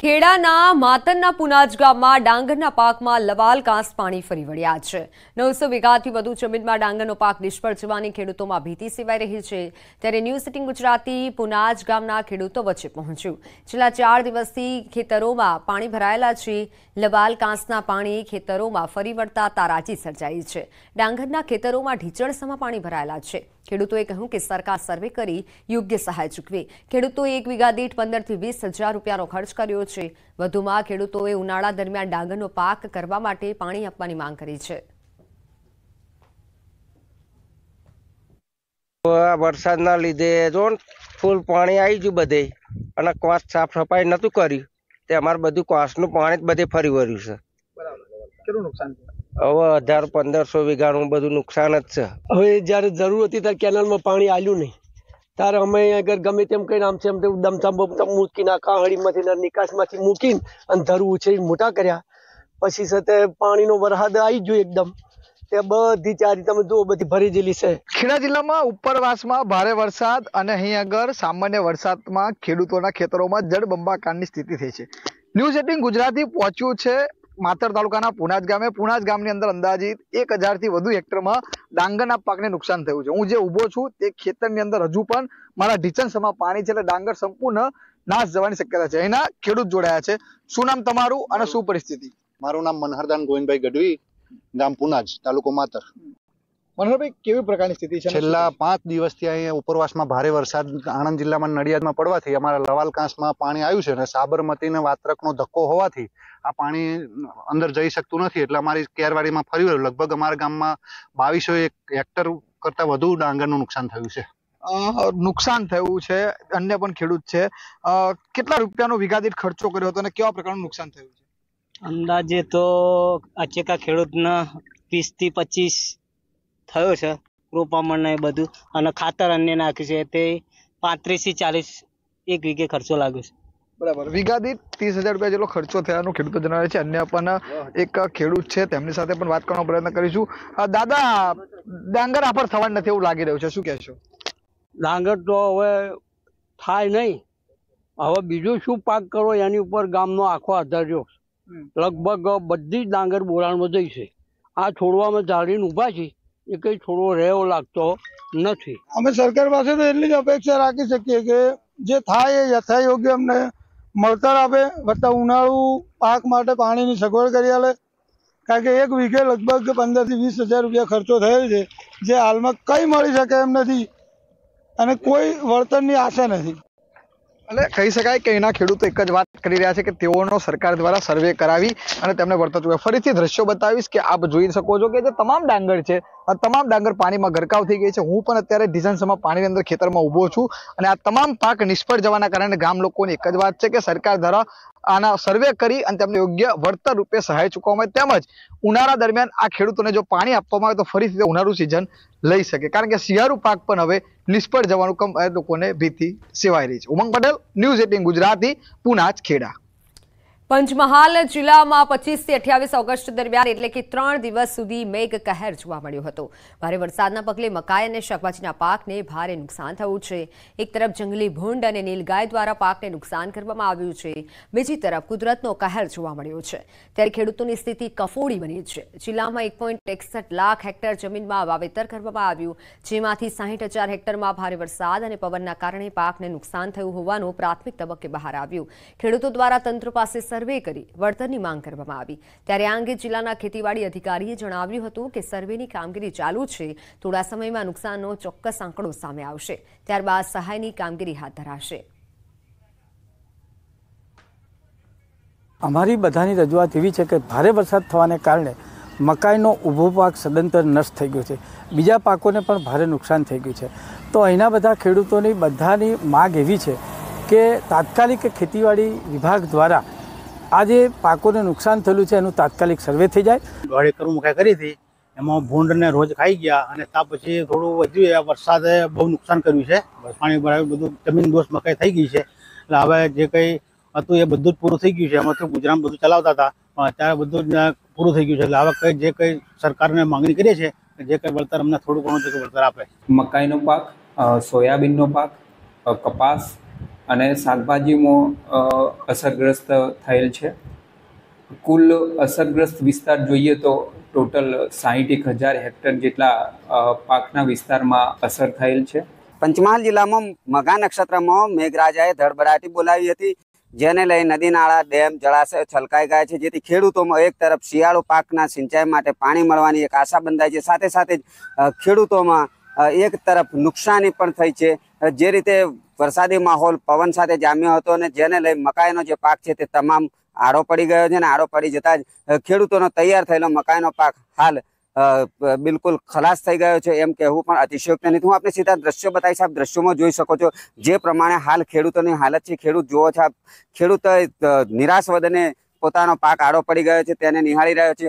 ખેડાના માતરના પુનાજ ગામમાં ડાંગરના પાકમાં લવાલ કાંસ પાણી ફરી વળ્યા છે નવસો વીઘાથી વધુ જમીનમાં ડાંગરનો પાક નિષ્ફળ જવાની ખેડૂતોમાં ભીતિ સેવાઈ રહી છે ત્યારે ન્યૂ સિટી ગુજરાતી પુનાજ ગામના ખેડૂતો વચ્ચે પહોંચ્યું છેલ્લા ચાર દિવસથી ખેતરોમાં પાણી ભરાયેલા છે લવાલ કાંસના પાણી ખેતરોમાં ફરી વળતા તારાજી સર્જાઈ છે ડાંગરના ખેતરોમાં ઢીચણસામાં પાણી ભરાયેલા છે ખેડૂતોએ કહ્યું કે સરકાર સર્વે કરી યોગ્ય સહાય ચૂકવે ખેડૂતોએ એક વીઘા દીઠ પંદરથી વીસ હજાર રૂપિયાનો ખર્ચ કર્યો છે વધુમાં ખેડૂતોએ ઉનાળા દરમિયાન ડાંગરનો પાક કરવા માટે પાણી આપવાની માંગ કરી છે વરસાદના લીધે ફૂલ પાણી આવી ગયું બધે અને ક્વાસ સાફ સફાઈ નતું કર્યું તે અમારે બધું ક્વાસનું પાણી જ બધે ફરી વળ્યું છે હવે હજાર પંદરસો વીઘાનું બધું નુકસાન જ છે હવે જ્યારે જરૂર હતી ત્યારે કેનલમાં પાણી આવ્યું નહીં તારે અમે આગળ ગમે તેમ કઈ નામ છે દમચમ મૂકી મૂકીને કાહળીમાંથી નિકાસમાંથી મૂકીને અને ધરું છે મોટા કર્યા પછી સાથે પાણીનો વરસાદ આવી ગયો એકદમ તે બધી ચારી તમે જુઓ બધી ભરી જેલી છે ખેડા જિલ્લામાં ઉપરવાસમાં ભારે વરસાદ અને અહીં આગળ સામાન્ય વરસાદમાં ખેડૂતોના ખેતરોમાં જળબંબાકારની સ્થિતિ થઈ છે ન્યૂઝ એટીન ગુજરાતી પહોંચ્યું છે માતર તાલુકાના પુનાજ ગામે પુનાજ ગામની અંદર અંદાજિત એક હજારથી વધુ હેક્ટરમાં ડાંગરના પાકને નુકસાન થયું છે હું જે ઊભો છું તે ખેતરની અંદર હજુ પણ મારા ઢીચણસમાં પાણી છે એટલે ડાંગર સંપૂર્ણ નાશ જવાની શક્યતા છે એના ખેડૂત જોડાયા છે શું નામ તમારું અને શું પરિસ્થિતિ મારું નામ મનહરદાન ગોવિંદભાઈ ગઢવી ગામ પુનાજ તાલુકો માતર મનહરભાઈ કેવી પ્રકારની સ્થિતિ છે છેલ્લા પાંચ દિવસથી અહીંયા ઉપરવાસમાં ભારે વરસાદ આણંદ જિલ્લામાં નડિયાદમાં પડવાથી અમારા લવાલકાંસમાં પાણી આવ્યું છે અને સાબરમતી ને વાત્રકનો ધક્કો હોવાથી આ પાણી અંદર જઈ શકતું નથી એટલે અમારી કેરવાડીમાં ફરી વળ્યું લગભગ અમારા ગામમાં બાવીસો એક હેક્ટર કરતાં વધુ ડાંગરનું નુકસાન થયું છે નુકસાન થયું છે અન્ય પણ ખેડૂત છે કેટલા રૂપિયાનો વિઘાદિત ખર્ચો કર્યો હતો અને કેવા પ્રકારનું નુકસાન થયું છે અંદાજે તો અચેકા ખેડૂતના થી પચીસ થયો છે રોપામણ ને બધું અને ખાતર અન્ય નાખ્યું છે તે પાંત્રીસ થી ચાલીસ એક વીઘે ખર્ચો લાગ્યો છે બરાબર વીઘા દીઠ ત્રીસ હજાર રૂપિયા જેટલો ખર્ચો થયાનો ખેડૂતો જણાવે છે અન્ય પણ એક ખેડૂત છે તેમની સાથે પણ વાત કરવાનો પ્રયત્ન કરીશું દાદા ડાંગર આફર થવાનું નથી એવું લાગી રહ્યું છે શું કહેશો ડાંગર તો હવે થાય નહીં હવે બીજું શું પાક કરો એની ઉપર ગામનો આખો આધાર રહ્યો લગભગ બધી જ ડાંગર બોરાણમાં જઈ છે આ છોડવામાં ધારીને ઊભા છે એ કઈ છોડવો રહેવો લાગતો નથી અમે સરકાર પાસે તો એટલી જ અપેક્ષા રાખી શકીએ કે જે થાય એ યથાયોગ્ય અમને મળતર આપે વત્તા ઉનાળુ પાક માટે પાણીની સગવડ કરી આપે કારણ કે એક વીઘે લગભગ પંદરથી વીસ હજાર રૂપિયા ખર્ચો થયેલ છે જે હાલમાં કંઈ મળી શકે એમ નથી અને કોઈ વળતરની આશા નથી એટલે કહી શકાય કે એના ખેડૂતો એક જ વાત કરી રહ્યા છે કે તેઓનો સરકાર દ્વારા સર્વે કરાવી અને તેમને વળતર ચૂકવે ફરીથી દ્રશ્યો બતાવીશ કે આપ જોઈ શકો છો કે જે તમામ ડાંગર છે અને તમામ ડાંગર પાણીમાં ગરકાવ થઈ ગઈ છે હું પણ અત્યારે ડિઝાઇનસમાં પાણી અંદર ખેતરમાં ઊભો છું અને આ તમામ પાક નિષ્ફળ જવાના કારણે ગામ લોકોની એક જ વાત છે કે સરકાર દ્વારા આના સર્વે કરી અને તેમને યોગ્ય વળતર રૂપે સહાય ચૂકવવામાં તેમજ ઉનાળા દરમિયાન આ ખેડૂતોને જો પાણી આપવામાં આવે તો ફરીથી ઉનાળુ સિઝન લઈ શકે કારણ કે શિયાળુ પાક પણ હવે નિષ્ફળ જવાનું કમ લોકોને ભીતિ સેવાઈ રહી છે ઉમંગ પટેલ ન્યૂઝ એટીન ગુજરાતી પુના ખેડા પંચમહાલ જિલ્લામાં પચીસથી અઠ્યાવીસ ઓગસ્ટ દરમિયાન એટલે કે ત્રણ દિવસ સુધી મેઘ કહેર જોવા મળ્યો હતો ભારે વરસાદના પગલે મકાઈ અને શાકભાજીના પાકને ભારે નુકસાન થયું છે એક તરફ જંગલી ભૂંડ અને નીલગાય દ્વારા પાકને નુકસાન કરવામાં આવ્યું છે બીજી તરફ કુદરતનો કહેર જોવા મળ્યો છે ત્યારે ખેડૂતોની સ્થિતિ કફોડી બની છે જિલ્લામાં એક લાખ હેક્ટર જમીનમાં વાવેતર કરવામાં આવ્યું જેમાંથી સાહીઠ હેક્ટરમાં ભારે વરસાદ અને પવનના કારણે પાકને નુકસાન થયું હોવાનું પ્રાથમિક તબક્કે બહાર આવ્યું ખેડૂતો દ્વારા તંત્ર પાસે સર્વે કરી વળતરની માંગ કરવામાં આવી ત્યારે આ અંગે જિલ્લાના ખેતીવાડી અધિકારીએ જણાવ્યું હતું કે સર્વેની કામગીરી ચાલુ છે થોડા સમયમાં નુકસાનનો ચોક્કસ આંકડો સામે આવશે ત્યારબાદ સહાયની કામગીરી હાથ ધરાશે અમારી બધાની રજૂઆત એવી છે કે ભારે વરસાદ થવાને કારણે મકાઈનો ઊભો પાક સદંતર નષ્ટ થઈ ગયો છે બીજા પાકોને પણ ભારે નુકસાન થઈ ગયું છે તો અહીંના બધા ખેડૂતોની બધાની માગ એવી છે કે તાત્કાલિક ખેતીવાડી વિભાગ દ્વારા આ જે પાકોને નુકસાન થયેલું છે એનું તાત્કાલિક સર્વે થઈ જાય દોઢ એકર મુકાઈ કરી હતી એમાં ભૂંડને રોજ ખાઈ ગયા અને ત્યાં પછી થોડું વધ્યું વરસાદે બહુ નુકસાન કર્યું છે પાણી ભરાયું બધું જમીન દોષ મકાઈ થઈ ગઈ છે એટલે હવે જે કંઈ હતું એ બધું જ પૂરું થઈ ગયું છે એમાં તો ગુજરાત બધું ચલાવતા હતા પણ અત્યારે બધું જ પૂરું થઈ ગયું છે એટલે હવે કંઈ જે કંઈ સરકારને માંગણી કરીએ છીએ જે કંઈ વળતર અમને થોડું ઘણું જે વળતર આપે મકાઈનો પાક સોયાબીનનો પાક કપાસ અને શાકભાજીમાં અસરગ્રસ્ત થયેલ છે કુલ અસરગ્રસ્ત વિસ્તાર જોઈએ તો ટોટલ સાહીઠેક હજાર હેક્ટર જેટલા પાકના વિસ્તારમાં અસર થયેલ છે પંચમહાલ જિલ્લામાં મઘા નક્ષત્રમાં મેઘરાજાએ ધડબડાટી બોલાવી હતી જેને લઈ નદી નાળા ડેમ જળાશય છલકાઈ ગયા છે જેથી ખેડૂતોમાં એક તરફ શિયાળુ પાકના સિંચાઈ માટે પાણી મળવાની એક આશા બંધાઈ છે સાથે સાથે જ ખેડૂતોમાં એક તરફ નુકસાની પણ થઈ છે જે રીતે વરસાદી માહોલ પવન સાથે જામ્યો હતો અને જેને લઈ મકાઈનો જે પાક છે તે તમામ આડો પડી ગયો છે અને આડો પડી જતા જ ખેડૂતોનો તૈયાર થયેલો મકાઈનો પાક હાલ બિલકુલ ખલાસ થઈ ગયો છે એમ કહેવું પણ અતિશયોક્ત નથી હું આપણે સીધા દ્રશ્યો બતાવીશ આપ દ્રશ્યોમાં જોઈ શકો છો જે પ્રમાણે હાલ ખેડૂતોની હાલત છે ખેડૂત જુઓ છો આપ ખેડૂત નિરાશ વધને પોતાનો પાક આડો પડી ગયો છે તેને નિહાળી રહ્યો છે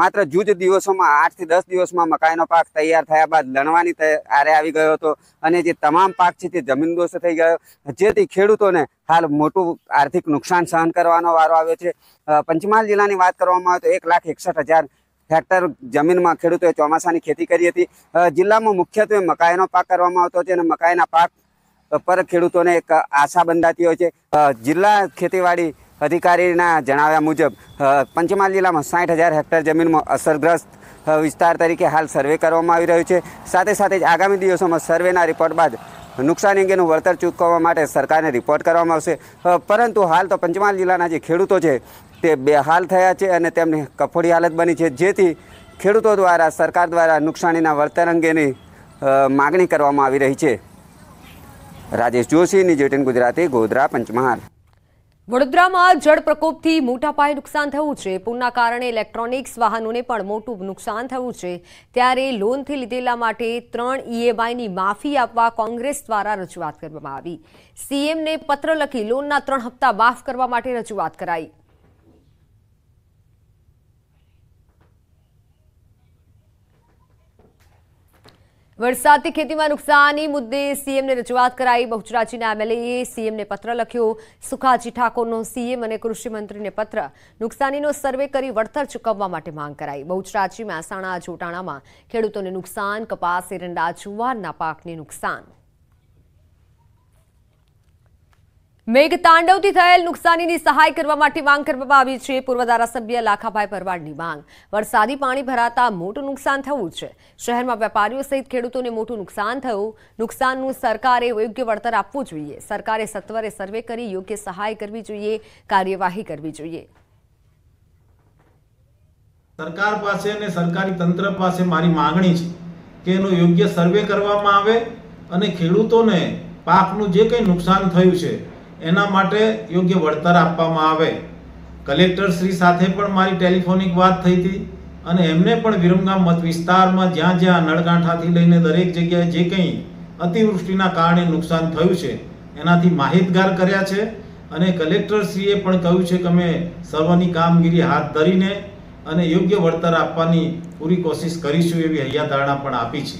માત્ર જૂજ દિવસોમાં આઠથી દસ દિવસમાં મકાઈનો પાક તૈયાર થયા બાદ લણવાની આરે આવી ગયો હતો અને જે તમામ પાક છે તે જમીનદોસ્ત થઈ ગયો જેથી ખેડૂતોને હાલ મોટું આર્થિક નુકસાન સહન કરવાનો વારો આવ્યો છે પંચમહાલ જિલ્લાની વાત કરવામાં આવે તો એક લાખ એકસઠ હજાર હેક્ટર જમીનમાં ખેડૂતોએ ચોમાસાની ખેતી કરી હતી જિલ્લામાં મુખ્યત્વે મકાઈનો પાક કરવામાં આવતો છે અને મકાઈના પાક પર ખેડૂતોને એક આશા બંધાતી હોય છે જિલ્લા ખેતીવાડી અધિકારીના જણાવ્યા મુજબ પંચમહાલ જિલ્લામાં સાઠ હજાર હેક્ટર જમીનમાં અસરગ્રસ્ત વિસ્તાર તરીકે હાલ સર્વે કરવામાં આવી રહ્યું છે સાથે સાથે જ આગામી દિવસોમાં સર્વેના રિપોર્ટ બાદ નુકસાન અંગેનું વળતર ચૂકવવા માટે સરકારને રિપોર્ટ કરવામાં આવશે પરંતુ હાલ તો પંચમહાલ જિલ્લાના જે ખેડૂતો છે તે બેહાલ થયા છે અને તેમની કફોડી હાલત બની છે જેથી ખેડૂતો દ્વારા સરકાર દ્વારા નુકસાનીના વળતર અંગેની માગણી કરવામાં આવી રહી છે રાજેશ જોશી નિજ ગુજરાતી ગોધરા પંચમહાલ વડોદરામાં જળ પ્રકોપથી મોટા પાયે નુકસાન થયું છે પૂરના કારણે ઇલેક્ટ્રોનિક્સ વાહનોને પણ મોટું નુકસાન થયું છે ત્યારે લોનથી લીધેલા માટે ત્રણ ઈએમઆઈની માફી આપવા કોંગ્રેસ દ્વારા રજૂઆત કરવામાં આવી સીએમને પત્ર લખી લોનના ત્રણ હપ્તા માફ કરવા માટે રજૂઆત કરાઈ વરસાદથી ખેતીમાં નુકસાની મુદ્દે સીએમને રજૂઆત કરાઈ બહુચરાજીના એમએલએ સીએમને પત્ર લખ્યો સુખાજી ઠાકોરનો સીએમ અને કૃષિમંત્રીને પત્ર નુકસાનીનો સર્વે કરી વળતર ચૂકવવા માટે માંગ કરાઈ બહુચરાજી મહેસાણા જોટાણામાં ખેડૂતોને નુકસાન કપાસ એરંડા જુવારના પાકને નુકસાન મેઘતાંડવથી થયેલ નુકસાનીની સહાય કરવા માટે માંગ કરવામાં આવી છે પૂર્વ ધારાસભ્ય લાખાભાઈ ભરવાડની માંગ વરસાદી પાણી ભરાતા મોટું નુકસાન થયું છે શહેરમાં વેપારીઓ સહિત ખેડૂતોને મોટું નુકસાન થયું નુકસાનનું સરકારે યોગ્ય વળતર આપવું જોઈએ સરકારે સત્વરે સર્વે કરી યોગ્ય સહાય કરવી જોઈએ કાર્યવાહી કરવી જોઈએ સરકાર પાસે અને સરકારી તંત્ર પાસે મારી માંગણી છે કે એનો યોગ્ય સર્વે કરવામાં આવે અને ખેડૂતોને પાકનું જે કંઈ નુકસાન થયું છે એના માટે યોગ્ય વળતર આપવામાં આવે કલેક્ટરશ્રી સાથે પણ મારી ટેલિફોનિક વાત થઈ હતી અને એમને પણ વિરમગામ મત વિસ્તારમાં જ્યાં જ્યાં નળગાંઠાથી લઈને દરેક જગ્યાએ જે કંઈ અતિવૃષ્ટિના કારણે નુકસાન થયું છે એનાથી માહિતગાર કર્યા છે અને કલેક્ટરશ્રીએ પણ કહ્યું છે કે અમે સર્વની કામગીરી હાથ ધરીને અને યોગ્ય વળતર આપવાની પૂરી કોશિશ કરીશું એવી હૈયાધારણા પણ આપી છે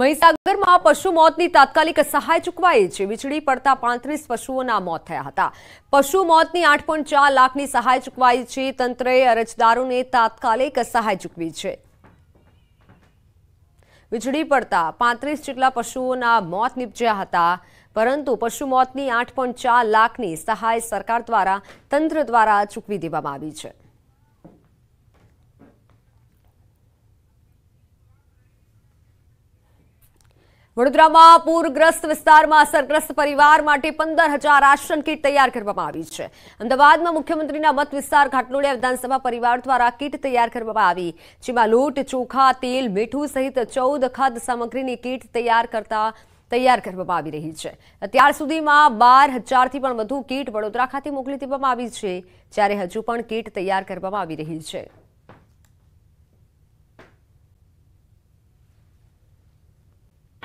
મહીસાગરમાં પશુ મોતની તાત્કાલિક સહાય ચૂકવાઈ છે વીજળી પડતા પાંત્રીસ પશુઓના મોત થયા હતા પશુ મોતની આઠ ચાર લાખની સહાય ચૂકવાઈ છે તંત્રએ અરજદારોને તાત્કાલિક સહાય ચૂકવી છે વીજળી પડતા પાંત્રીસ જેટલા પશુઓના મોત નીપજ્યા હતા પરંતુ પશુ મોતની આઠ લાખની સહાય સરકાર દ્વારા તંત્ર દ્વારા ચૂકવી દેવામાં આવી છે વડોદરામાં પૂરગ્રસ્ત વિસ્તારમાં અસરગ્રસ્ત પરિવાર માટે પંદર હજાર રાશન કીટ તૈયાર કરવામાં આવી છે અમદાવાદમાં મુખ્યમંત્રીના મત વિસ્તાર ઘાટલોડિયા વિધાનસભા પરિવાર દ્વારા કીટ તૈયાર કરવામાં આવી જેમાં લોટ ચોખા તેલ મીઠું સહિત ચૌદ ખાદ્ય સામગ્રીની કીટ તૈયાર કરતા તૈયાર કરવામાં આવી રહી છે અત્યાર સુધીમાં બાર હજારથી પણ વધુ કીટ વડોદરા ખાતે મોકલી દેવામાં આવી છે જ્યારે હજુ પણ કીટ તૈયાર કરવામાં આવી રહી છે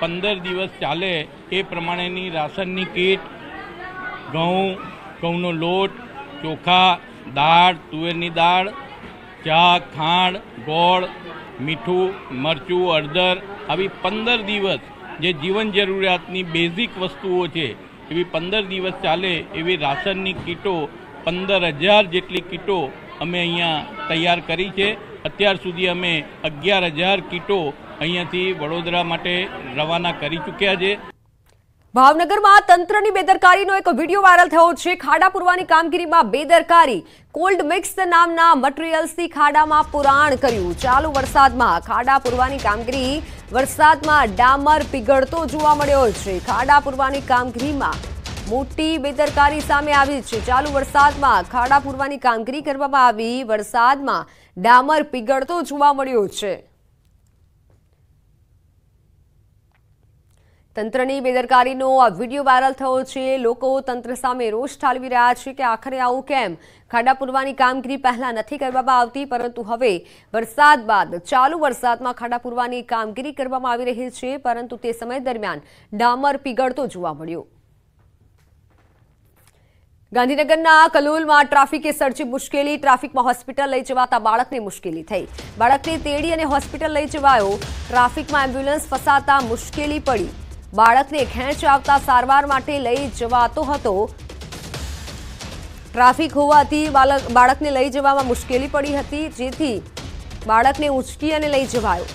પંદર દિવસ ચાલે એ પ્રમાણેની રાશનની કીટ ઘઉં ઘઉંનો લોટ ચોખા દાળ તુવેરની દાળ ચા ખાંડ ગોળ મીઠું મરચું અડદર આવી પંદર દિવસ જે જીવન જરૂરિયાતની બેઝિક વસ્તુઓ છે એવી પંદર દિવસ ચાલે એવી રાશનની કીટો પંદર હજાર જેટલી કીટો અમે અહીંયા તૈયાર કરી છે અત્યાર સુધી અમે અગિયાર હજાર કીટો અહીંયાથી વડોદરા માટે રવાના કરી ચૂક્યા છે ભાવનગરમાં તંત્રની બેદરકારીનો એક વિડીયો વાયરલ થયો છે ખાડા પુરવાની કામગીરીમાં બેદરકારી કોલ્ડ મિક્સ નામના મટીરિયલ્સથી ખાડામાં પુરાણ કર્યું ચાલુ વરસાદમાં ખાડા પુરવાની કામગીરી વરસાદમાં ડામર પીગળતો જોવા મળ્યો છે ખાડા પુરવાની કામગીરીમાં મોટી બેદરકારી સામે આવી છે ચાલુ વરસાદમાં ખાડા પુરવાની કામગીરી કરવામાં આવી વરસાદમાં ડામર પીગળતો જોવા મળ્યો છે તંત્રની બેદરકારીનો આ વિડીયો વાયરલ થયો છે લોકો તંત્ર સામે રોષ ઠાલવી રહ્યા છે કે આખરે આવું કેમ ખાડા પૂરવાની કામગીરી પહેલાં નથી કરવામાં આવતી પરંતુ હવે વરસાદ બાદ ચાલુ વરસાદમાં ખાડા પૂરવાની કામગીરી કરવામાં આવી રહી છે પરંતુ તે સમય દરમિયાન ડામર પીગળતો જોવા મળ્યો ગાંધીનગરના કલોલમાં ટ્રાફિકે સર્જી મુશ્કેલી ટ્રાફિકમાં હોસ્પિટલ લઈ જવાતા બાળકને મુશ્કેલી થઈ બાળકને તેડી અને હોસ્પિટલ લઈ જવાયો ટ્રાફિકમાં એમ્બ્યુલન્સ ફસાતા મુશ્કેલી પડી બાળકને ખેંચ આવતા સારવાર માટે લઈ જવાતો હતો ટ્રાફિક હોવાથી બાળકને લઈ જવામાં મુશ્કેલી પડી હતી જેથી બાળકને ઉંચકી અને લઈ જવાયો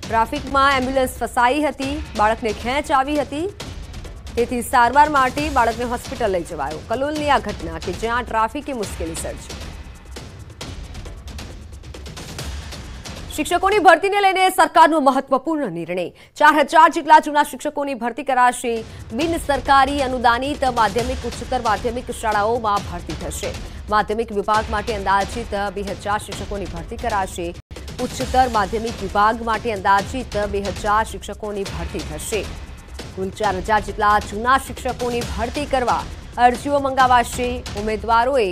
ટ્રાફિકમાં એમ્બ્યુલન્સ ફસાઈ હતી બાળકને ખેંચ આવી હતી તેથી સારવાર માટે બાળકને હોસ્પિટલ લઈ જવાયો કલોલની આ ઘટના કે જ્યાં ટ્રાફિકે મુશ્કેલી સર્જી શિક્ષકોની ભરતીને લઈને સરકારનો મહત્વપૂર્ણ નિર્ણય ચાર હજાર જેટલા જૂના શિક્ષકોની ભરતી કરાશે બિન સરકારી અનુદાનિત માધ્યમિક ઉચ્ચતર માધ્યમિક શાળાઓમાં ભરતી થશે માધ્યમિક વિભાગ માટે અંદાજિત બે હજાર શિક્ષકોની ભરતી કરાશે ઉચ્ચતર માધ્યમિક વિભાગ માટે અંદાજિત બે હજાર શિક્ષકોની ભરતી થશે કુલ ચાર હજાર જેટલા જૂના શિક્ષકોની ભરતી કરવા અરજીઓ મંગાવાશે ઉમેદવારોએ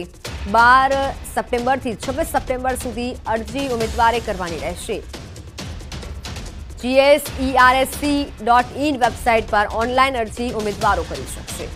બાર સપ્ટેમ્બરથી છવ્વીસ સપ્ટેમ્બર સુધી અરજી ઉમેદવારે કરવાની રહેશે જીએસઈઆરએસસી ડોટ ઇન વેબસાઇટ પર ઓનલાઈન અરજી ઉમેદવારો કરી શકશે